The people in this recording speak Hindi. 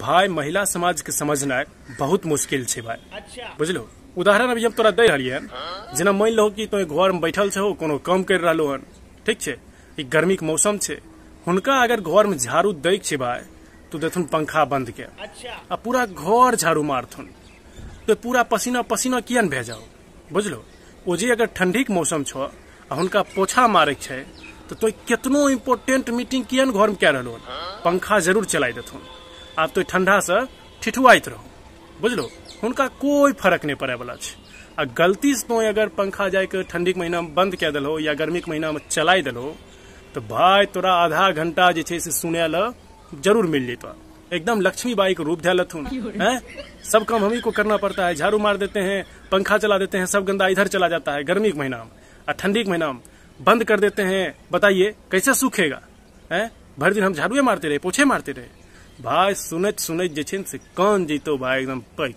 भाई महिला समाज के समझना बहुत मुश्किल छे भाई अच्छा बुझलो उदाहरण अभी हम तोरा दे रही है हाँ। जना मान लो कि तुम घर में बैठल छो को काम कर रहा हन ठीक है गर्मी के मौसम छे हुनका अगर घर में झाड़ू दै भाई तो देथुन पंखा बंद के अच्छा आ पूरा घर झाड़ू मारथुन तो पूरा पसीना पसीना किए भे जाओ बुझलो वो जी अगर ठंडी के मौसम छो आ हुनका पोछा मारे छे तो तुम कितनो इम्पोर्टेंट मीटिंग किए घर में कह रहा हाँ। पंखा जरूर चलाई देथुन आब तो ठंडा से ठिठुआत रहो बुझलो हुनका कोई फर्क नहीं पड़े वाला है आ गलती से तो अगर पंखा के ठंडी के महीना में बंद कै दिलो या गर्मी के महीना में चलाई दिलो तो भाई तोरा आधा घंटा जे से सुने ल जरूर मिल जेतो एकदम लक्ष्मी बाई को रूप ध्यान हूँ है सब काम हम ही को करना पड़ता है झाड़ू मार देते हैं पंखा चला देते हैं सब गंदा इधर चला जाता है गर्मी के महीना में और ठंडी के महीना में बंद कर देते हैं बताइए कैसे सूखेगा है भर दिन हम झाड़ूए मारते रहे पोछे मारते रहे भाई सुनत सुनत जे से कान जीतो भाई एकदम पैक